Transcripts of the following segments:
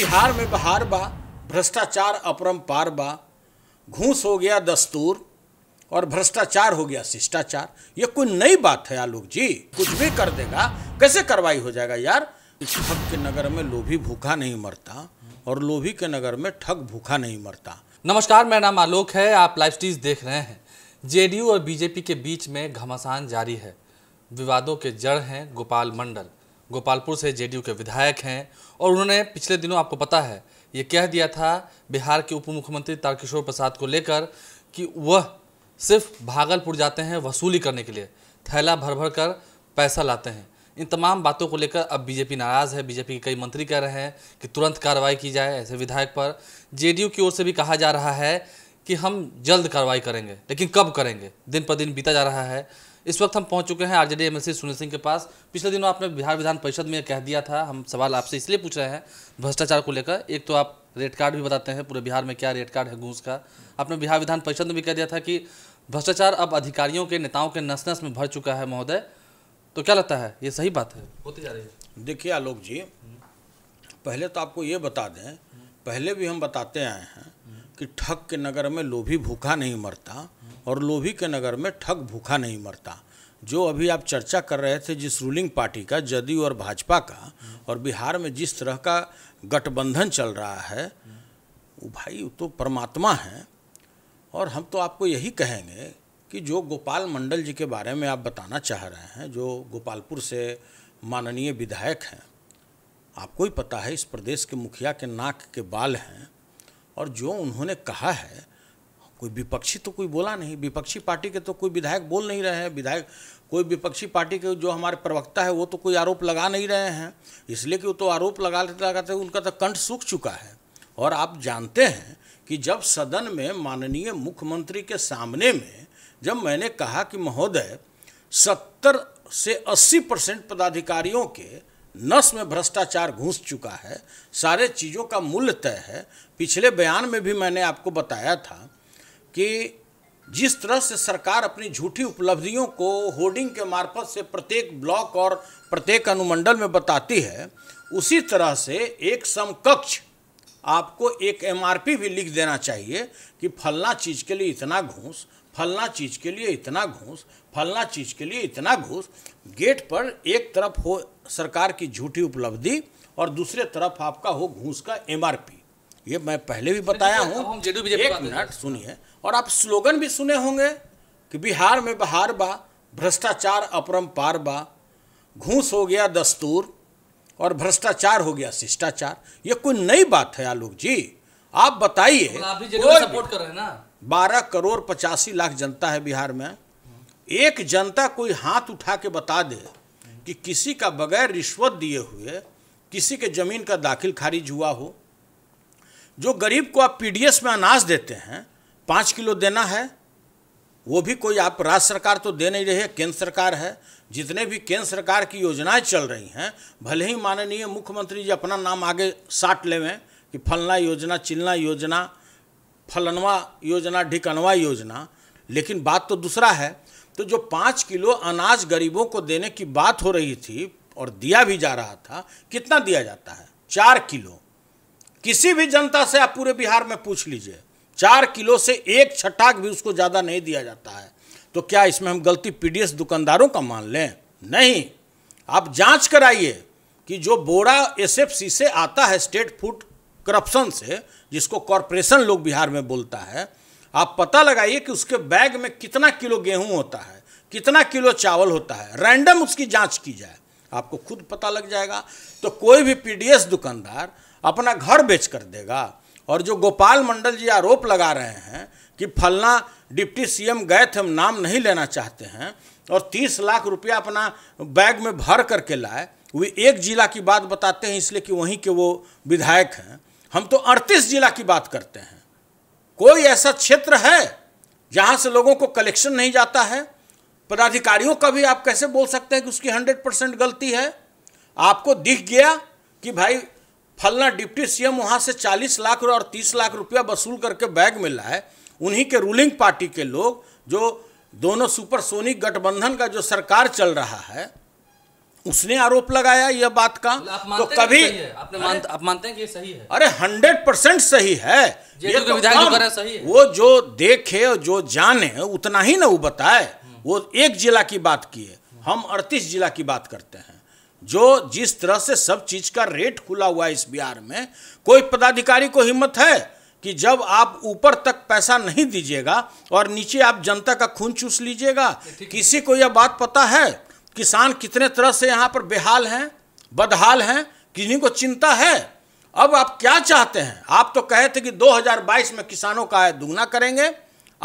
बिहार में बहार बा भ्रष्टाचार अपरम पार बा घूस हो गया दस्तूर और भ्रष्टाचार हो गया शिष्टाचार ये कोई नई बात है आलोक जी कुछ भी कर देगा कैसे कार्रवाई हो जाएगा यार इस ठग के नगर में लोभी भूखा नहीं मरता और लोभी के नगर में ठग भूखा नहीं मरता नमस्कार मेरा नाम आलोक है आप लाइव स्टीज देख रहे हैं जेडीयू और बीजेपी के बीच में घमासान जारी है विवादों के जड़ हैं गोपाल मंडल गोपालपुर से जेडीयू के विधायक हैं और उन्होंने पिछले दिनों आपको पता है ये कह दिया था बिहार के उप मुख्यमंत्री तारकिशोर प्रसाद को लेकर कि वह सिर्फ भागलपुर जाते हैं वसूली करने के लिए थैला भर भर कर पैसा लाते हैं इन तमाम बातों को लेकर अब बीजेपी नाराज़ है बीजेपी के कई मंत्री कह रहे हैं कि तुरंत कार्रवाई की जाए ऐसे विधायक पर जेडीयू की ओर से भी कहा जा रहा है कि हम जल्द कार्रवाई करेंगे लेकिन कब करेंगे दिन पर दिन बीता जा रहा है इस वक्त हम पहुंच चुके हैं आरजेडी एमएलसी सुनील सिंह के पास पिछले दिनों आपने बिहार विधान परिषद में कह दिया था हम सवाल आपसे इसलिए पूछ रहे हैं भ्रष्टाचार को लेकर एक तो आप रेड कार्ड भी बताते हैं पूरे बिहार में क्या रेड कार्ड है घूस का आपने बिहार विधान परिषद में भी कह दिया था कि भ्रष्टाचार अब अधिकारियों के नेताओं के नस नस में भर चुका है महोदय तो क्या लगता है ये सही बात है होती जा रही है देखिए आलोक जी पहले तो आपको ये बता दें पहले भी हम बताते आए हैं कि ठग के नगर में लोभी भूखा नहीं मरता और लोभी के नगर में ठग भूखा नहीं मरता जो अभी आप चर्चा कर रहे थे जिस रूलिंग पार्टी का जदयू और भाजपा का और बिहार में जिस तरह का गठबंधन चल रहा है वो भाई वो तो परमात्मा है और हम तो आपको यही कहेंगे कि जो गोपाल मंडल जी के बारे में आप बताना चाह रहे हैं जो गोपालपुर से माननीय विधायक हैं आपको ही पता है इस प्रदेश के मुखिया के नाक के बाल हैं और जो उन्होंने कहा है कोई विपक्षी तो कोई बोला नहीं विपक्षी पार्टी के तो कोई विधायक बोल नहीं रहे हैं विधायक कोई विपक्षी पार्टी के जो हमारे प्रवक्ता है वो तो कोई आरोप लगा नहीं रहे हैं इसलिए कि वो तो आरोप लगा लगाते उनका तो कंठ सूख चुका है और आप जानते हैं कि जब सदन में माननीय मुख्यमंत्री के सामने में जब मैंने कहा कि महोदय सत्तर से अस्सी परसेंट पदाधिकारियों के नस में भ्रष्टाचार घुस चुका है सारे चीज़ों का मूल्य तय है पिछले बयान में भी मैंने आपको बताया था कि जिस तरह से सरकार अपनी झूठी उपलब्धियों को होर्डिंग के मार्फत से प्रत्येक ब्लॉक और प्रत्येक अनुमंडल में बताती है उसी तरह से एक समकक्ष आपको एक एमआरपी भी लिख देना चाहिए कि फलना चीज़ के लिए इतना घूस फलना चीज़ के लिए इतना घूस फलना चीज़ के लिए इतना घूस गेट पर एक तरफ हो सरकार की झूठी उपलब्धि और दूसरे तरफ आपका हो घूस का एमआरपी ये मैं पहले भी बताया हूँ एक मिनट सुनिए और आप स्लोगन भी सुने होंगे कि बिहार में बहार बा भ्रष्टाचार अपरम पार बा घूस हो गया दस्तूर और भ्रष्टाचार हो गया शिष्टाचार ये कोई नई बात है आलोक जी आप बताइए सपोर्ट कर रहे हैं ना बारह करोड़ पचासी लाख जनता है बिहार में एक जनता कोई हाथ उठा के बता दे कि किसी का बगैर रिश्वत दिए हुए किसी के ज़मीन का दाखिल खारिज हुआ हो जो गरीब को आप पीडीएस में अनाज देते हैं पाँच किलो देना है वो भी कोई आप राज्य सरकार तो दे नहीं रही है केंद्र सरकार है जितने भी केंद्र सरकार की योजनाएं चल रही हैं भले ही माननीय मुख्यमंत्री जी अपना नाम आगे साट लेवें कि फलना योजना चिलना योजना फलनवा योजना ढिकनवा योजना लेकिन बात तो दूसरा है तो जो पाँच किलो अनाज गरीबों को देने की बात हो रही थी और दिया भी जा रहा था कितना दिया जाता है चार किलो किसी भी जनता से आप पूरे बिहार में पूछ लीजिए चार किलो से एक छटाक भी उसको ज़्यादा नहीं दिया जाता है तो क्या इसमें हम गलती पीडीएस दुकानदारों का मान लें नहीं आप जांच कराइए कि जो बोरा एसएफसी से आता है स्टेट फूड करप्शन से जिसको कॉरपोरेशन लोग बिहार में बोलता है आप पता लगाइए कि उसके बैग में कितना किलो गेहूं होता है कितना किलो चावल होता है रैंडम उसकी जांच की जाए आपको खुद पता लग जाएगा तो कोई भी पीडीएस दुकानदार अपना घर बेच कर देगा और जो गोपाल मंडल जी आरोप लगा रहे हैं कि फलना डिप्टी सीएम गए थे हम नाम नहीं लेना चाहते हैं और तीस लाख रुपया अपना बैग में भर करके लाए वे एक जिला की बात बताते हैं इसलिए कि वहीं के वो विधायक हैं हम तो अड़तीस जिला की बात करते हैं कोई ऐसा क्षेत्र है जहाँ से लोगों को कलेक्शन नहीं जाता है पदाधिकारियों का भी आप कैसे बोल सकते हैं कि उसकी हंड्रेड परसेंट गलती है आपको दिख गया कि भाई फलना डिप्टी सीएम वहाँ से 40 लाख और 30 लाख रुपया वसूल करके बैग में लाए उन्हीं के रूलिंग पार्टी के लोग जो दोनों सुपरसोनिक गठबंधन का जो सरकार चल रहा है उसने आरोप लगाया यह बात का तो कभी आप मानते, आप मानते हैं कि सही है अरे हंड्रेड परसेंट सही है ये तो विधायक सही है वो जो देखे और जो जाने उतना ही ना वो बताए वो एक जिला की बात की है हम अड़तीस जिला की बात करते हैं जो जिस तरह से सब चीज का रेट खुला हुआ है इस बिहार में कोई पदाधिकारी को हिम्मत है कि जब आप ऊपर तक पैसा नहीं दीजिएगा और नीचे आप जनता का खून चूस लीजिएगा किसी को यह बात पता है किसान कितने तरह से यहाँ पर बेहाल हैं बदहाल हैं किन्हीं को चिंता है अब आप क्या चाहते हैं आप तो कहे थे कि 2022 में किसानों का आय दुगना करेंगे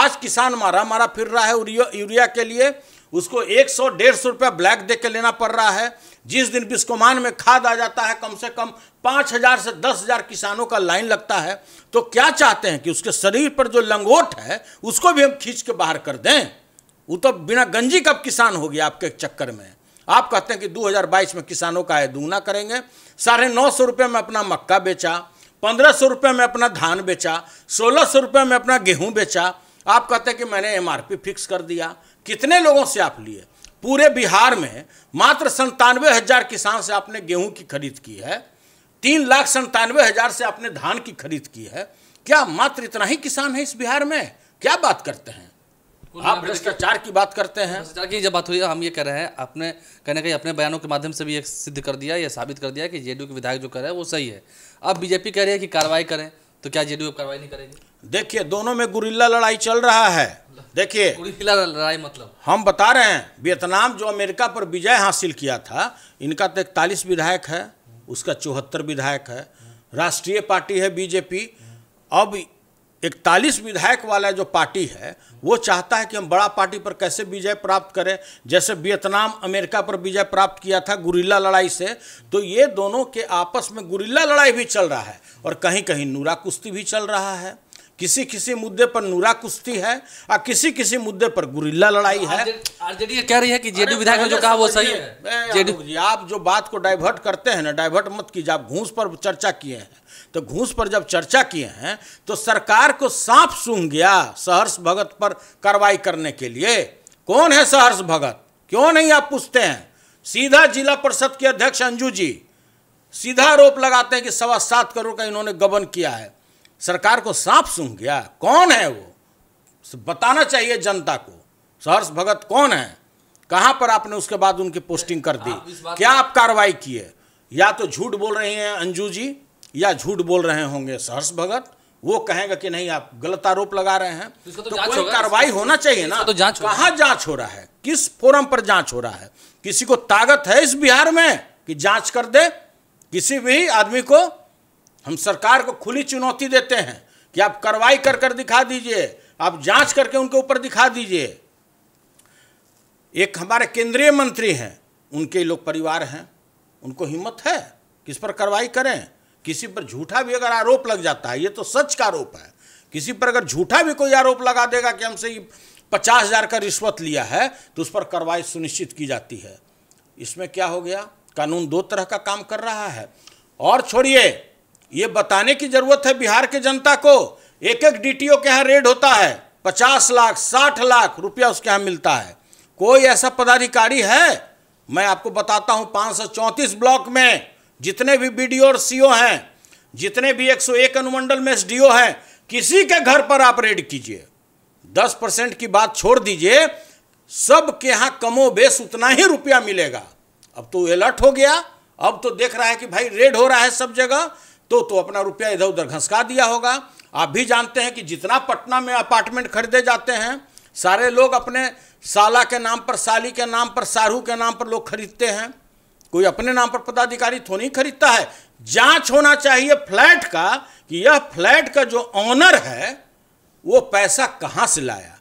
आज किसान मारा मारा फिर रहा है यूरिया के लिए उसको एक सौ डेढ़ सौ रुपया ब्लैक दे के लेना पड़ रहा है जिस दिन बिस्कोमान में खाद आ जाता है कम से कम पाँच हज़ार से दस हज़ार किसानों का लाइन लगता है तो क्या चाहते हैं कि उसके शरीर पर जो लंगोट है उसको भी हम खींच के बाहर कर दें वो तो बिना गंजी का किसान हो गया आपके चक्कर में आप कहते हैं कि 2022 में किसानों का आय दुगना करेंगे साढ़े नौ सौ रुपये में अपना मक्का बेचा पंद्रह सौ रुपये में अपना धान बेचा सोलह सौ रुपये में अपना गेहूं बेचा आप कहते हैं कि मैंने एमआरपी फिक्स कर दिया कितने लोगों से आप लिए पूरे बिहार में मात्र संतानवे हजार किसान से आपने गेहूं की खरीद की है तीन लाख संतानवे हजार से आपने धान की खरीद की है क्या मात्र इतना ही किसान है इस बिहार में क्या बात करते हैं आप भ्रष्टाचार की बात करते हैं भ्रष्टाचार की जब बात हुई हम ये कह रहे हैं आपने कहीं ना कहीं अपने बयानों के माध्यम से भी ये सिद्ध कर दिया ये साबित कर दिया कि जेडीयू के विधायक जो कर रहे हैं वो सही है अब बीजेपी कह रही है कि कार्रवाई करें तो क्या जेडीयू कार्रवाई नहीं करेगी देखिए दोनों में गुरिल्ला लड़ाई चल रहा है देखिए गुरिल्ला लड़ाई मतलब हम बता रहे हैं वियतनाम जो अमेरिका पर विजय हासिल किया था इनका तो इकतालीस विधायक है उसका चौहत्तर विधायक है राष्ट्रीय पार्टी है बीजेपी अब इकतालीस विधायक वाला जो पार्टी है वो चाहता है कि हम बड़ा पार्टी पर कैसे विजय प्राप्त करें जैसे वियतनाम अमेरिका पर विजय प्राप्त किया था गुरिल्ला लड़ाई से तो ये दोनों के आपस में गुरिल्ला लड़ाई भी चल रहा है और कहीं कहीं नूरा कुश्ती भी चल रहा है किसी किसी मुद्दे पर नूरा कुश्ती है और किसी किसी मुद्दे पर गुरिल्ला लड़ाई है आरजेडी कह रही है कि जेडी विधायक ने जो कहा वो सही है आप जो बात को डाइवर्ट करते हैं ना डाइवर्ट मत कीजिए आप घूस पर चर्चा किए हैं तो घूस पर जब चर्चा किए हैं तो सरकार को सांप सूंघ गया सहर्ष भगत पर कार्रवाई करने के लिए कौन है सहर्ष भगत क्यों नहीं आप पूछते हैं सीधा जिला परिषद के अध्यक्ष अंजू जी सीधा आरोप लगाते हैं कि सवा सात करोड़ का इन्होंने गबन किया है सरकार को सांप सूंघ गया कौन है वो बताना चाहिए जनता को सहर्ष भगत कौन है कहां पर आपने उसके बाद उनकी पोस्टिंग कर दी आप क्या आप कार्रवाई की है या तो झूठ बोल रहे हैं अंजू जी या झूठ बोल रहे होंगे सहर्ष भगत वो कहेगा कि नहीं आप गलत आरोप लगा रहे हैं तो, तो, तो कोई कार्रवाई होना तो चाहिए ना तो जांच कहाँ जांच हो रहा है किस फोरम पर जांच हो रहा है किसी को ताकत है इस बिहार में कि जांच कर दे किसी भी आदमी को हम सरकार को खुली चुनौती देते हैं कि आप कार्रवाई कर कर दिखा दीजिए आप जांच करके उनके ऊपर दिखा दीजिए एक हमारे केंद्रीय मंत्री हैं उनके लोग परिवार हैं उनको हिम्मत है किस पर कार्रवाई करें किसी पर झूठा भी अगर आरोप लग जाता है ये तो सच का आरोप है किसी पर अगर झूठा भी कोई आरोप लगा देगा कि हमसे पचास हजार का रिश्वत लिया है तो उस पर कार्रवाई सुनिश्चित की जाती है इसमें क्या हो गया कानून दो तरह का काम कर रहा है और छोड़िए ये बताने की जरूरत है बिहार के जनता को एक एक डीटीओ के यहाँ रेड होता है पचास लाख साठ लाख रुपया उसके यहाँ मिलता है कोई ऐसा पदाधिकारी है मैं आपको बताता हूँ पाँच ब्लॉक में जितने भी बीडीओ और सीओ हैं जितने भी 101 अनुमंडल में एसडीओ हैं किसी के घर पर आप रेड कीजिए दस परसेंट की बात छोड़ दीजिए सब के यहाँ कमो बेस उतना ही रुपया मिलेगा अब तो अलर्ट हो गया अब तो देख रहा है कि भाई रेड हो रहा है सब जगह तो तो अपना रुपया इधर उधर घंसका दिया होगा आप भी जानते हैं कि जितना पटना में अपार्टमेंट खरीदे जाते हैं सारे लोग अपने साला के नाम पर साली के नाम पर सारू के नाम पर लोग खरीदते हैं कोई अपने नाम पर पदाधिकारी तो नहीं खरीदता है जांच होना चाहिए फ्लैट का कि यह फ्लैट का जो ऑनर है वो पैसा कहां से लाया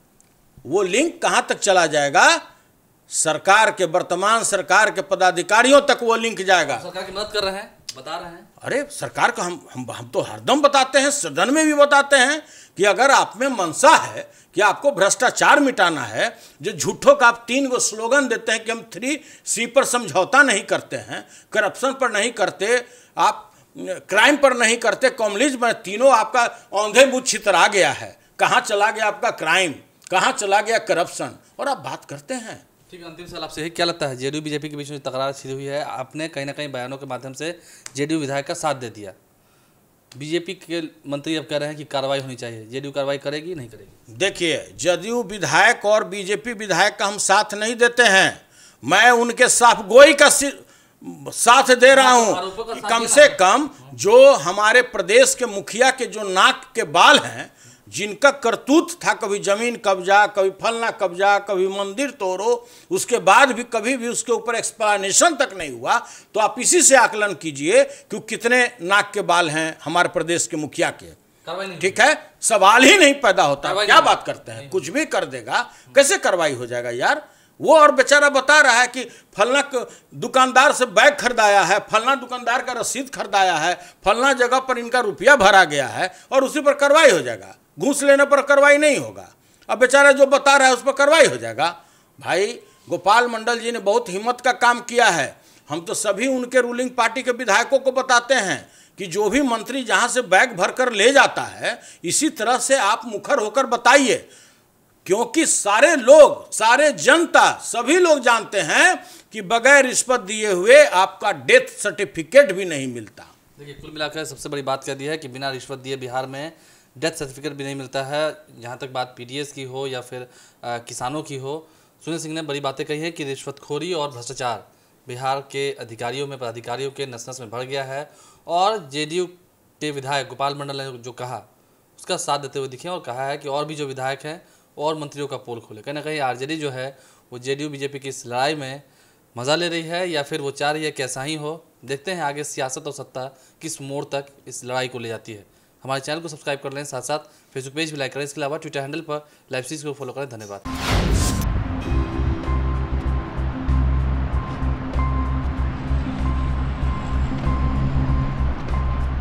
वो लिंक कहां तक चला जाएगा सरकार के वर्तमान सरकार के पदाधिकारियों तक वो लिंक जाएगा सरकार की मदद कर रहे हैं बता रहे हैं अरे सरकार का हम हम हम तो हरदम बताते हैं सदन में भी बताते हैं कि अगर आप में मनसा है कि आपको भ्रष्टाचार मिटाना है जो झूठों का आप तीन वो स्लोगन देते हैं कि हम थ्री सी पर समझौता नहीं करते हैं करप्शन पर नहीं करते आप क्राइम पर नहीं करते कॉमलिज में तीनों आपका औंधे मुझ छितरा गया है कहाँ चला गया आपका क्राइम कहाँ चला गया करप्शन और आप बात करते हैं ठीक है अंतिम सवाल आपसे क्या लगता है जेडीयू बीजेपी के बीच में तकरार छिड़ी हुई है आपने कहीं ना कहीं बयानों के माध्यम से जेडीयू विधायक का साथ दे दिया बीजेपी के मंत्री अब कह रहे हैं कि कार्रवाई होनी चाहिए जेडीयू कार्रवाई करेगी नहीं करेगी देखिए जदयू विधायक और बीजेपी विधायक का हम साथ नहीं देते हैं मैं उनके साफ गोई का साथ दे रहा हूं कम से कम जो हमारे प्रदेश के मुखिया के जो नाक के बाल हैं जिनका करतूत था कभी जमीन कब्जा कभी फलना कब्जा कभी मंदिर तोड़ो उसके बाद भी कभी भी उसके ऊपर एक्सप्लानेशन तक नहीं हुआ तो आप इसी से आकलन कीजिए कि कितने नाक के बाल हैं हमारे प्रदेश के मुखिया के ठीक है सवाल ही नहीं पैदा होता क्या बात करते हैं कुछ भी कर देगा कैसे कार्रवाई हो जाएगा यार वो और बेचारा बता रहा है कि फलना दुकानदार से बैग खरीदाया है फलना दुकानदार का रसीद खरीदाया है फलना जगह पर इनका रुपया भरा गया है और उसी पर कार्रवाई हो जाएगा घूस लेने पर कार्रवाई नहीं होगा अब बेचारा जो बता रहा है उस पर कार्रवाई हो जाएगा भाई गोपाल मंडल जी ने बहुत हिम्मत का काम किया है हम तो सभी उनके रूलिंग पार्टी के विधायकों को बताते हैं कि जो भी मंत्री जहां से बैग भरकर ले जाता है इसी तरह से आप मुखर होकर बताइए क्योंकि सारे लोग सारे जनता सभी लोग जानते हैं कि बगैर रिश्वत दिए हुए आपका डेथ सर्टिफिकेट भी नहीं मिलता देखिए कुल मिलाकर सबसे बड़ी बात कह दी है कि बिना रिश्वत दिए बिहार में डेथ सर्टिफिकेट भी नहीं मिलता है जहाँ तक बात पीडीएस की हो या फिर आ, किसानों की हो सुनील सिंह ने बड़ी बातें कही हैं कि रिश्वतखोरी और भ्रष्टाचार बिहार के अधिकारियों में पदाधिकारियों के नस नस में भर गया है और जेडीयू के विधायक गोपाल मंडल ने जो कहा उसका साथ देते हुए दिखे और कहा है कि और भी जो विधायक हैं और मंत्रियों का पोल खोले कहीं ना कहीं आर जो है वो जे बीजेपी की इस लड़ाई में मज़ा ले रही है या फिर वो चाह रही है कैसा ही हो देखते हैं आगे सियासत और सत्ता किस मोड़ तक इस लड़ाई को ले जाती है हमारे चैनल को सब्सक्राइब कर लें साथ साथ फेसबुक पेज भी लाइक करें इसके अलावा ट्विटर हैंडल पर लाइव सीरीज को फॉलो करें धन्यवाद